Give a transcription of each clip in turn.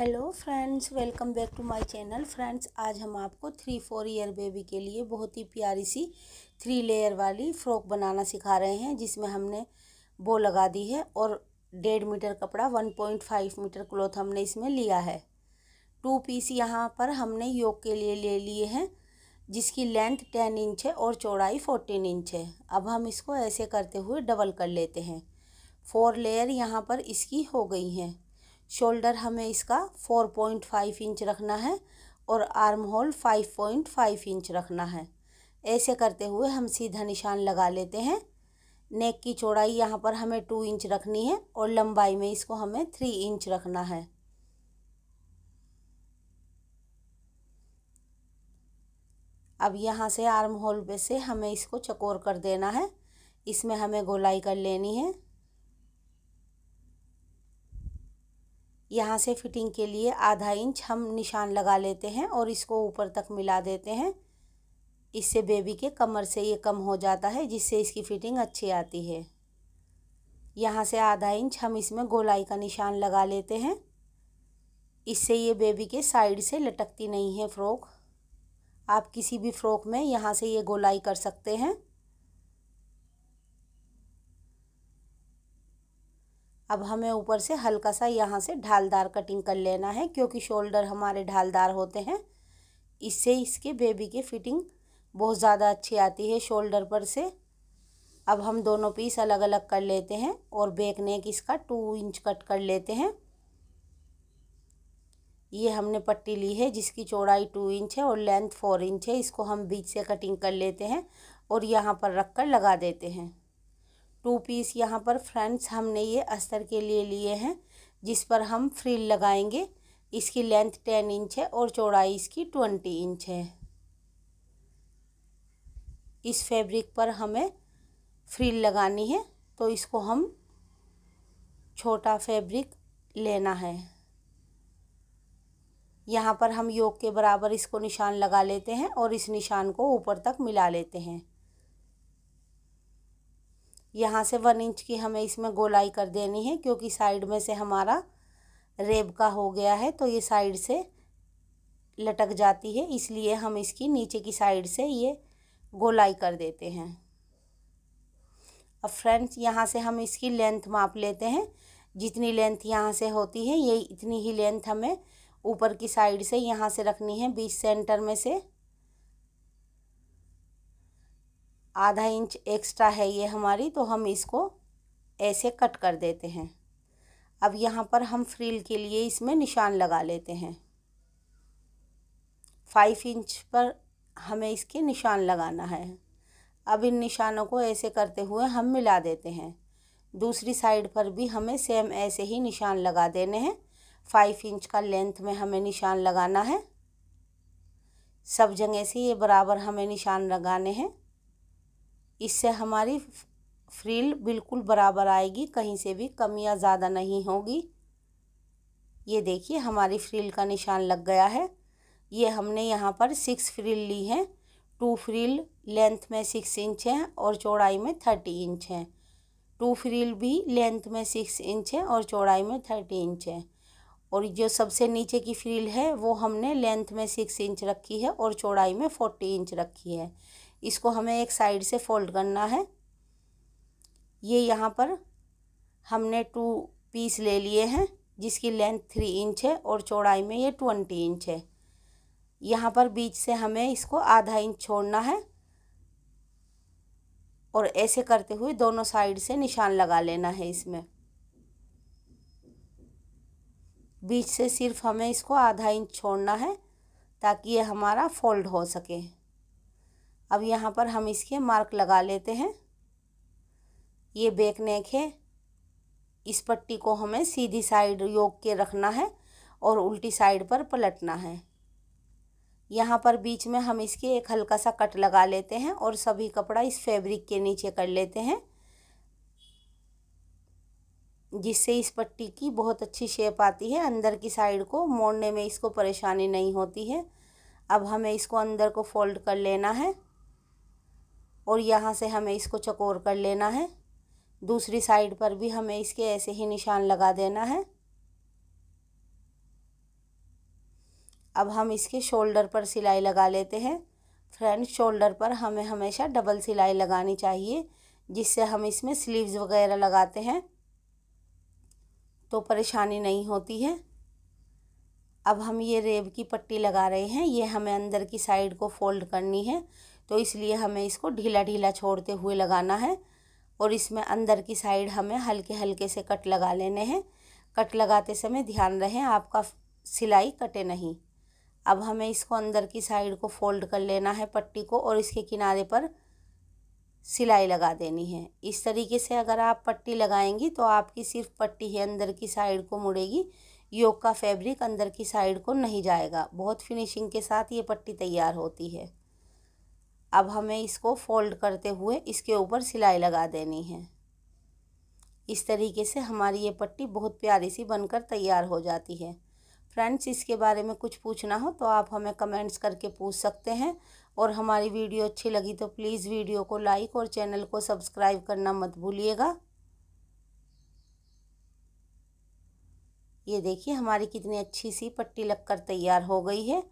hello friends welcome back to my channel friends आज हम आपको थ्री फोर ईयर बेबी के लिए बहुत ही प्यारी सी थ्री लेयर वाली फ्रॉक बनाना सिखा रहे हैं जिसमें हमने बो लगा दी है और डेढ़ मीटर कपड़ा one point five metre cloth हमने इसमें लिया है टू पीस यहाँ पर हमने योग के लिए ले लिए हैं जिसकी लेंथ टेन इंच है और चौड़ाई फोर्टीन इंच है अब हम इसको ऐसे करते हुए डबल कर लेते हैं फोर लेयर यहाँ पर इसकी हो गई हैं शोल्डर हमें इसका फोर पॉइंट फाइव इंच रखना है और arm hole five point five inch रखना है ऐसे करते हुए हम सीधा निशान लगा लेते हैं नेक की चौड़ाई यहाँ पर हमें टू इंच रखनी है और लंबाई में इसको हमें थ्री इंच रखना है अब यहाँ से आर्म होल पे से हमें इसको चकोर कर देना है इसमें हमें गोलाई कर लेनी है यहाँ से फिटिंग के लिए आधा इंच हम निशान लगा लेते हैं और इसको ऊपर तक मिला देते हैं इससे बेबी के कमर से ये कम हो जाता है जिससे इसकी फ़िटिंग अच्छी आती है यहाँ से आधा इंच हम इसमें गोलाई का निशान लगा लेते हैं इससे ये बेबी के साइड से लटकती नहीं है फ़्रॉक आप किसी भी फ़्रॉक में यहाँ से ये गोलाई कर सकते हैं अब हमें ऊपर से हल्का सा यहाँ से ढालदार कटिंग कर लेना है क्योंकि शोल्डर हमारे ढालदार होते हैं इससे इसके बेबी की फिटिंग बहुत ज़्यादा अच्छी आती है शोल्डर पर से अब हम दोनों पीस अलग अलग कर लेते हैं और बेक नेक इसका टू इंच कट कर लेते हैं ये हमने पट्टी ली है जिसकी चौड़ाई टू इंच है और लेंथ फोर इंच है इसको हम बीच से कटिंग कर लेते हैं और यहाँ पर रख कर लगा देते हैं टू पीस यहाँ पर फ्रेंड्स हमने ये अस्तर के लिए लिए हैं जिस पर हम फ्रिल लगाएंगे इसकी लेंथ टेन इंच है और चौड़ाई इसकी ट्वेंटी इंच है इस फैब्रिक पर हमें फ्रिल लगानी है तो इसको हम छोटा फैब्रिक लेना है यहाँ पर हम योग के बराबर इसको निशान लगा लेते हैं और इस निशान को ऊपर तक मिला लेते हैं यहाँ से वन इंच की हमें इसमें गोलाई कर देनी है क्योंकि साइड में से हमारा रेब का हो गया है तो ये साइड से लटक जाती है इसलिए हम इसकी नीचे की साइड से ये गोलाई कर देते हैं अब फ्रेंड्स यहाँ से हम इसकी लेंथ माप लेते हैं जितनी लेंथ यहाँ से होती है ये इतनी ही लेंथ हमें ऊपर की साइड से यहाँ से रखनी है बीच सेंटर में से आधा इंच एक्स्ट्रा है ये हमारी तो हम इसको ऐसे कट कर देते हैं अब यहाँ पर हम फ्रील के लिए इसमें निशान लगा लेते हैं फाइव इंच पर हमें इसके निशान लगाना है अब इन निशानों को ऐसे करते हुए हम मिला देते हैं दूसरी साइड पर भी हमें सेम ऐसे ही निशान लगा देने हैं फाइव इंच का लेंथ में हमें निशान लगाना है सब जगह से ये बराबर हमें निशान लगाने हैं इससे हमारी फ्रिल बिल्कुल बराबर आएगी कहीं से भी कमियां या ज़्यादा नहीं होगी ये देखिए हमारी फ्रिल का निशान लग गया है ये हमने यहाँ पर सिक्स फ्रिल ली है टू फ्रिल लेंथ में सिक्स इंच है और चौड़ाई में थर्टी इंच हैं टू फ्रिल भी लेंथ में सिक्स इंच है और चौड़ाई में थर्टी इंच है और जो सबसे नीचे की फ्रिल है वो हमने लेंथ में सिक्स इंच रखी है और चौड़ाई में फोर्टी इंच रखी है इसको हमें एक साइड से फोल्ड करना है ये यहाँ पर हमने टू पीस ले लिए हैं जिसकी लेंथ थ्री इंच है और चौड़ाई में ये ट्वेंटी इंच है यहाँ पर बीच से हमें इसको आधा इंच छोड़ना है और ऐसे करते हुए दोनों साइड से निशान लगा लेना है इसमें बीच से सिर्फ हमें इसको आधा इंच छोड़ना है ताकि ये हमारा फोल्ड हो सके अब यहाँ पर हम इसके मार्क लगा लेते हैं ये बेक नेक है इस पट्टी को हमें सीधी साइड योग के रखना है और उल्टी साइड पर पलटना है यहाँ पर बीच में हम इसके एक हल्का सा कट लगा लेते हैं और सभी कपड़ा इस फैब्रिक के नीचे कर लेते हैं जिससे इस पट्टी की बहुत अच्छी शेप आती है अंदर की साइड को मोड़ने में इसको परेशानी नहीं होती है अब हमें इसको अंदर को फोल्ड कर लेना है और यहाँ से हमें इसको चकोर कर लेना है दूसरी साइड पर भी हमें इसके ऐसे ही निशान लगा देना है अब हम इसके शोल्डर पर सिलाई लगा लेते हैं फ्रंट शोल्डर पर हमें हमेशा डबल सिलाई लगानी चाहिए जिससे हम इसमें स्लीव्स वगैरह लगाते हैं तो परेशानी नहीं होती है अब हम ये रेब की पट्टी लगा रहे हैं ये हमें अंदर की साइड को फोल्ड करनी है तो इसलिए हमें इसको ढीला ढीला छोड़ते हुए लगाना है और इसमें अंदर की साइड हमें हल्के हल्के से कट लगा लेने हैं कट लगाते समय ध्यान रहें आपका सिलाई कटे नहीं अब हमें इसको अंदर की साइड को फोल्ड कर लेना है पट्टी को और इसके किनारे पर सिलाई लगा देनी है इस तरीके से अगर आप पट्टी लगाएंगी तो आपकी सिर्फ पट्टी ही अंदर की साइड को मुड़ेगी योग का फैब्रिक अंदर की साइड को नहीं जाएगा बहुत फिनिशिंग के साथ ये पट्टी तैयार होती है अब हमें इसको फोल्ड करते हुए इसके ऊपर सिलाई लगा देनी है इस तरीके से हमारी ये पट्टी बहुत प्यारी सी बनकर तैयार हो जाती है फ्रेंड्स इसके बारे में कुछ पूछना हो तो आप हमें कमेंट्स करके पूछ सकते हैं और हमारी वीडियो अच्छी लगी तो प्लीज़ वीडियो को लाइक और चैनल को सब्सक्राइब करना मत भूलिएगा ये देखिए हमारी कितनी अच्छी सी पट्टी लगकर तैयार हो गई है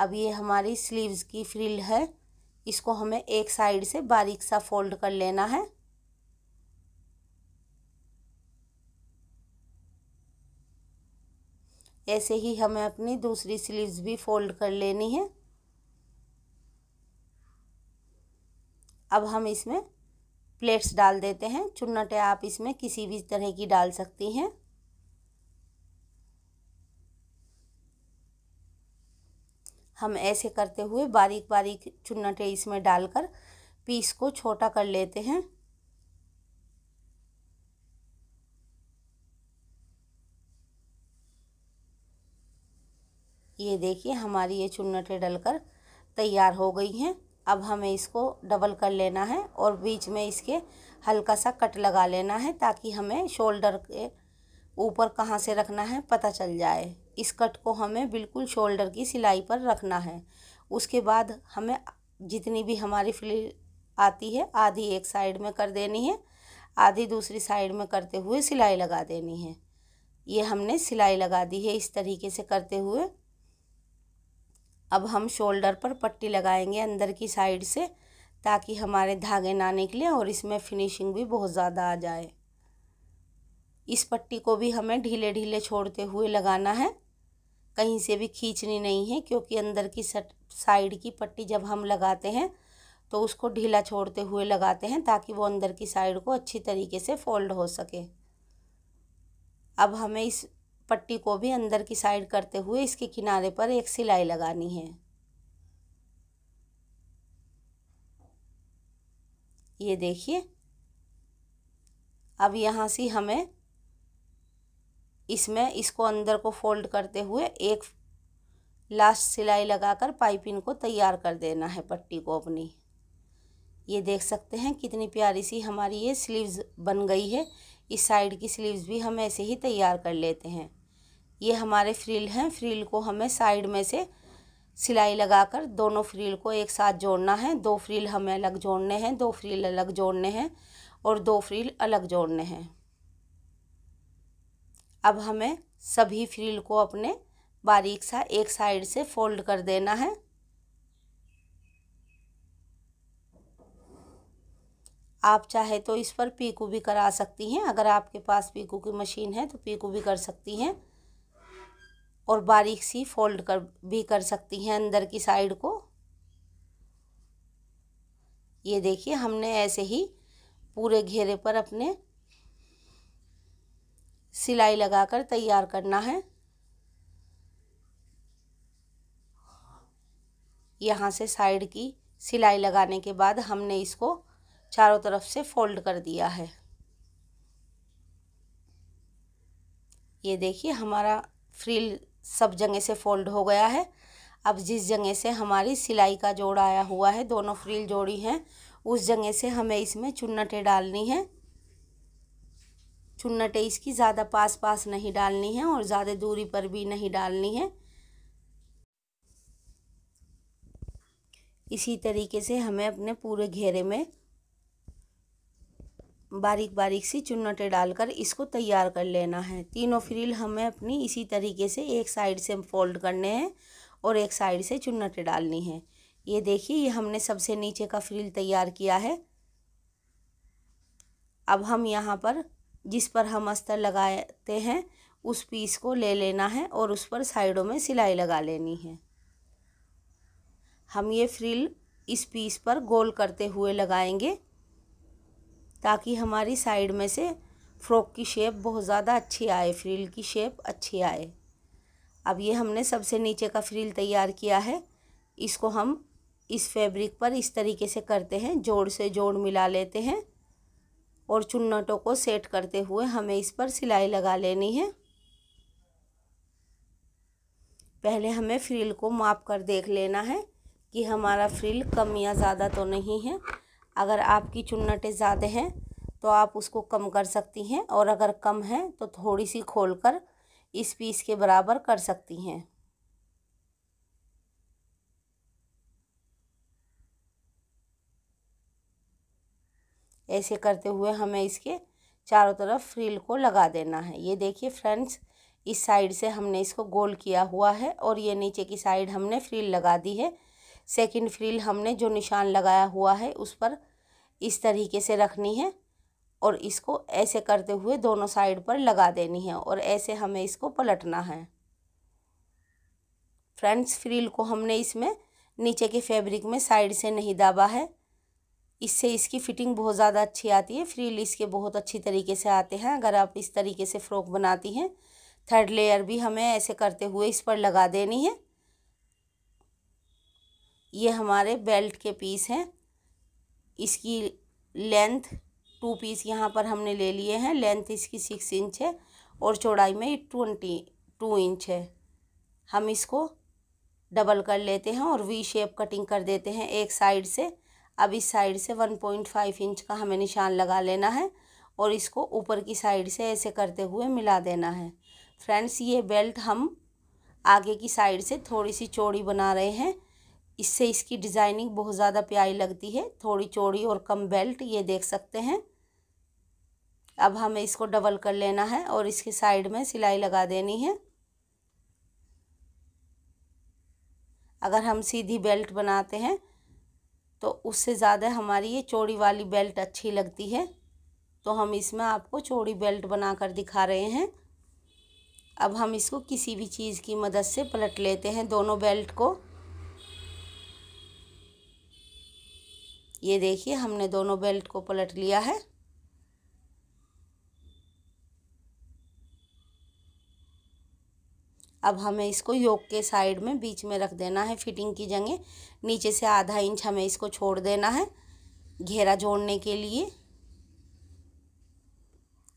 अब ये हमारी स्लीव्स की फ्रिल है इसको हमें एक साइड से बारीक सा फोल्ड कर लेना है ऐसे ही हमें अपनी दूसरी स्लीव्स भी फोल्ड कर लेनी है अब हम इसमें प्लेट्स डाल देते हैं चुन्नटें आप इसमें किसी भी तरह की डाल सकती हैं हम ऐसे करते हुए बारीक बारीक चुन्नटे इसमें डालकर पीस को छोटा कर लेते हैं ये देखिए हमारी ये चुन्नटें डलकर तैयार हो गई हैं अब हमें इसको डबल कर लेना है और बीच में इसके हल्का सा कट लगा लेना है ताकि हमें शोल्डर के ऊपर कहाँ से रखना है पता चल जाए इस कट को हमें बिल्कुल शोल्डर की सिलाई पर रखना है उसके बाद हमें जितनी भी हमारी फ्लिल आती है आधी एक साइड में कर देनी है आधी दूसरी साइड में करते हुए सिलाई लगा देनी है ये हमने सिलाई लगा दी है इस तरीके से करते हुए अब हम शोल्डर पर पट्टी लगाएंगे अंदर की साइड से ताकि हमारे धागे ना निकले और इसमें फिनिशिंग भी बहुत ज़्यादा आ जाए इस पट्टी को भी हमें ढीले ढीले छोड़ते हुए लगाना है कहीं से भी खींचनी नहीं है क्योंकि अंदर की साइड की पट्टी जब हम लगाते हैं तो उसको ढीला छोड़ते हुए लगाते हैं ताकि वो अंदर की साइड को अच्छी तरीके से फोल्ड हो सके अब हमें इस पट्टी को भी अंदर की साइड करते हुए इसके किनारे पर एक सिलाई लगानी है ये देखिए अब यहाँ से हमें इसमें इसको अंदर को फोल्ड करते हुए एक लास्ट सिलाई लगाकर पाइपिंग को तैयार कर देना है पट्टी को अपनी ये देख सकते हैं कितनी प्यारी सी हमारी ये स्लीव्स बन गई है इस साइड की स्लीव्स भी हम ऐसे ही तैयार कर लेते हैं ये हमारे फ्रिल हैं फ्रिल को हमें साइड में से सिलाई लगाकर दोनों फ्रिल को एक साथ जोड़ना है दो फ्रिल हमें अलग जोड़ने हैं दो फ्रिल अलग जोड़ने हैं और दो फ्रिल अलग जोड़ने हैं अब हमें सभी फ्रिल को अपने बारीक सा एक साइड से फोल्ड कर देना है आप चाहे तो इस पर पीकू भी करा सकती हैं अगर आपके पास पीकू की मशीन है तो पीकू भी कर सकती हैं और बारीक सी फोल्ड कर भी कर सकती हैं अंदर की साइड को ये देखिए हमने ऐसे ही पूरे घेरे पर अपने सिलाई लगाकर तैयार करना है यहाँ से साइड की सिलाई लगाने के बाद हमने इसको चारों तरफ से फोल्ड कर दिया है ये देखिए हमारा फ्रिल सब जगह से फोल्ड हो गया है अब जिस जगह से हमारी सिलाई का जोड़ आया हुआ है दोनों फ्रिल जोड़ी हैं उस जगह से हमें इसमें चुन्नटें डालनी है चुन्नटें इसकी ज़्यादा पास पास नहीं डालनी है और ज़्यादा दूरी पर भी नहीं डालनी है इसी तरीके से हमें अपने पूरे घेरे में बारीक बारीक सी चुन्नटें डालकर इसको तैयार कर लेना है तीनों फ्रिल हमें अपनी इसी तरीके से एक साइड से फोल्ड करने हैं और एक साइड से चुन्नटें डालनी है ये देखिए ये हमने सबसे नीचे का फ्रिल तैयार किया है अब हम यहाँ पर जिस पर हम अस्तर लगाते हैं उस पीस को ले लेना है और उस पर साइडों में सिलाई लगा लेनी है हम ये फ्रिल इस पीस पर गोल करते हुए लगाएंगे ताकि हमारी साइड में से फ्रॉक की शेप बहुत ज़्यादा अच्छी आए फ्रिल की शेप अच्छी आए अब ये हमने सबसे नीचे का फ्रिल तैयार किया है इसको हम इस फैब्रिक पर इस तरीके से करते हैं जोड़ से जोड़ मिला लेते हैं और चुन्नटों को सेट करते हुए हमें इस पर सिलाई लगा लेनी है पहले हमें फ्रिल को माप कर देख लेना है कि हमारा फ्रिल कम या ज़्यादा तो नहीं है अगर आपकी चुन्नटें ज़्यादा हैं तो आप उसको कम कर सकती हैं और अगर कम है तो थोड़ी सी खोलकर इस पीस के बराबर कर सकती हैं ऐसे करते हुए हमें इसके चारों तरफ फ्रिल को लगा देना है ये देखिए फ्रेंड्स इस साइड से हमने इसको गोल किया हुआ है और ये नीचे की साइड हमने फ्रिल लगा दी है सेकंड फ्रिल हमने जो निशान लगाया हुआ है उस पर इस तरीके से रखनी है और इसको ऐसे करते हुए दोनों साइड पर लगा देनी है और ऐसे हमें इसको पलटना है फ्रेंड्स फ्रिल को हमने इसमें नीचे के फैब्रिक में साइड से नहीं दाबा है इससे इसकी फ़िटिंग बहुत ज़्यादा अच्छी आती है फ्रील इसके बहुत अच्छी तरीके से आते हैं अगर आप इस तरीके से फ्रॉक बनाती हैं थर्ड लेयर भी हमें ऐसे करते हुए इस पर लगा देनी है ये हमारे बेल्ट के पीस हैं इसकी लेंथ टू पीस यहाँ पर हमने ले लिए हैं लेंथ इसकी सिक्स इंच है और चौड़ाई में ट्वेंटी टू इंच है हम इसको डबल कर लेते हैं और वी शेप कटिंग कर देते हैं एक साइड से अब इस साइड से वन पॉइंट फाइव इंच का हमें निशान लगा लेना है और इसको ऊपर की साइड से ऐसे करते हुए मिला देना है फ्रेंड्स ये बेल्ट हम आगे की साइड से थोड़ी सी चौड़ी बना रहे हैं इससे इसकी डिज़ाइनिंग बहुत ज़्यादा प्यारी लगती है थोड़ी चौड़ी और कम बेल्ट ये देख सकते हैं अब हमें इसको डबल कर लेना है और इसकी साइड में सिलाई लगा देनी है अगर हम सीधी बेल्ट बनाते हैं तो उससे ज़्यादा हमारी ये चौड़ी वाली बेल्ट अच्छी लगती है तो हम इसमें आपको चौड़ी बेल्ट बनाकर दिखा रहे हैं अब हम इसको किसी भी चीज़ की मदद से पलट लेते हैं दोनों बेल्ट को ये देखिए हमने दोनों बेल्ट को पलट लिया है अब हमें इसको योग के साइड में बीच में रख देना है फिटिंग की जगह नीचे से आधा इंच हमें इसको छोड़ देना है घेरा जोड़ने के लिए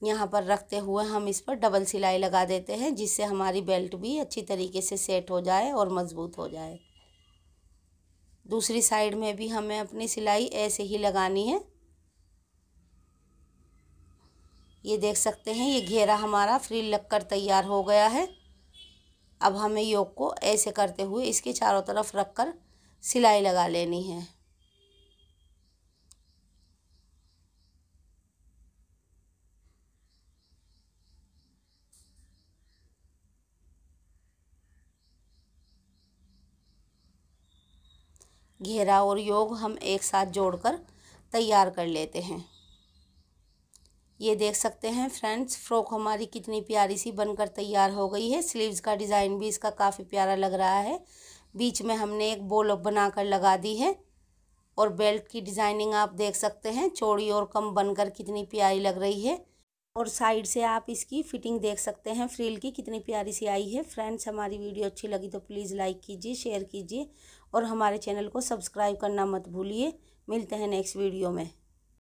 यहाँ पर रखते हुए हम इस पर डबल सिलाई लगा देते हैं जिससे हमारी बेल्ट भी अच्छी तरीके से सेट हो जाए और मज़बूत हो जाए दूसरी साइड में भी हमें अपनी सिलाई ऐसे ही लगानी है ये देख सकते हैं ये घेरा हमारा फ्री लग कर तैयार हो गया है अब हमें योग को ऐसे करते हुए इसके चारों तरफ रख कर सिलाई लगा लेनी है घेरा और योग हम एक साथ जोड़कर तैयार कर लेते हैं ये देख सकते हैं फ्रेंड्स फ्रॉक हमारी कितनी प्यारी सी बनकर तैयार हो गई है स्लीव्स का डिज़ाइन भी इसका काफ़ी प्यारा लग रहा है बीच में हमने एक बोल बनाकर लगा दी है और बेल्ट की डिज़ाइनिंग आप देख सकते हैं चौड़ी और कम बनकर कितनी प्यारी लग रही है और साइड से आप इसकी फिटिंग देख सकते हैं फ्रील की कितनी प्यारी सी आई है फ्रेंड्स हमारी वीडियो अच्छी लगी तो प्लीज़ लाइक कीजिए शेयर कीजिए और हमारे चैनल को सब्सक्राइब करना मत भूलिए मिलते हैं नेक्स्ट वीडियो में